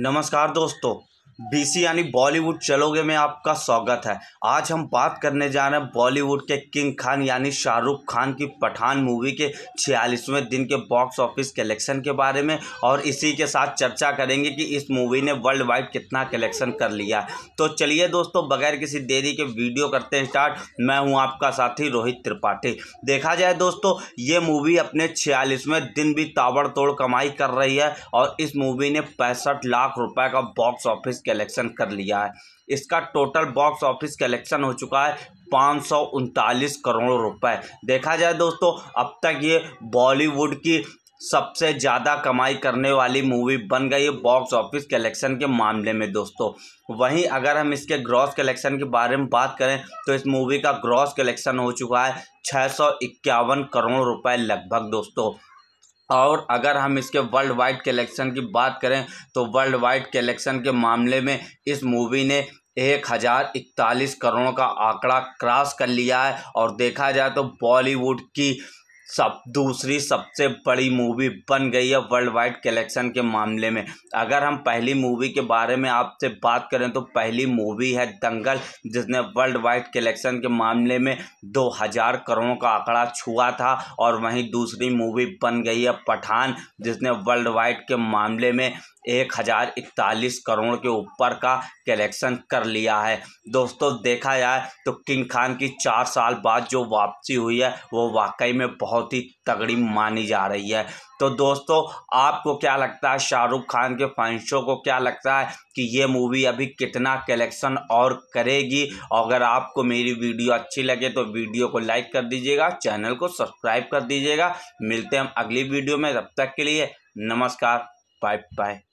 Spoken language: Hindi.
नमस्कार दोस्तों बीसी यानी बॉलीवुड चलोगे में आपका स्वागत है आज हम बात करने जा रहे हैं बॉलीवुड के किंग खान यानी शाहरुख खान की पठान मूवी के छियालीसवें दिन के बॉक्स ऑफिस कलेक्शन के बारे में और इसी के साथ चर्चा करेंगे कि इस मूवी ने वर्ल्ड वाइड कितना कलेक्शन कर लिया तो चलिए दोस्तों बगैर किसी देरी के वीडियो करते हैं स्टार्ट मैं हूँ आपका साथी रोहित त्रिपाठी देखा जाए दोस्तों ये मूवी अपने छियालीसवें दिन भी ताबड़तोड़ कमाई कर रही है और इस मूवी ने पैंसठ लाख रुपये का बॉक्स ऑफिस कलेक्शन कर लिया है इसका टोटल बॉक्स ऑफिस कलेक्शन हो चुका है पाँच सौ उनतालीस करोड़ रुपए देखा जाए दोस्तों अब तक ये बॉलीवुड की सबसे ज़्यादा कमाई करने वाली मूवी बन गई है बॉक्स ऑफिस कलेक्शन के मामले में दोस्तों वहीं अगर हम इसके ग्रॉस कलेक्शन के बारे में बात करें तो इस मूवी का ग्रॉस कलेक्शन हो चुका है छः सौ इक्यावन करोड़ रुपए लगभग दोस्तों और अगर हम इसके वर्ल्ड वाइड कलेक्शन की बात करें तो वर्ल्ड वाइड कलेक्शन के मामले में इस मूवी ने एक हज़ार इकतालीस करोड़ का आंकड़ा क्रॉस कर लिया है और देखा जाए तो बॉलीवुड की सब दूसरी सबसे बड़ी मूवी बन गई है वर्ल्ड वाइड कलेक्शन के मामले में अगर हम पहली मूवी के बारे में आपसे बात करें तो पहली मूवी है दंगल जिसने वर्ल्ड वाइड कलेक्शन के मामले में 2000 करोड़ का आंकड़ा छुआ था और वहीं दूसरी मूवी बन गई है पठान जिसने वर्ल्ड वाइड के मामले में एक हज़ार इकतालीस करोड़ के ऊपर का कलेक्शन कर लिया है दोस्तों देखा जाए तो किंग खान की चार साल बाद जो वापसी हुई है वो वाकई में बहुत बहुत ही तगड़ी मानी जा रही है तो दोस्तों आपको क्या लगता है शाहरुख खान के फैंसों को क्या लगता है कि ये मूवी अभी कितना कलेक्शन और करेगी अगर आपको मेरी वीडियो अच्छी लगे तो वीडियो को लाइक कर दीजिएगा चैनल को सब्सक्राइब कर दीजिएगा मिलते हैं हम अगली वीडियो में तब तक के लिए नमस्कार बाय बाय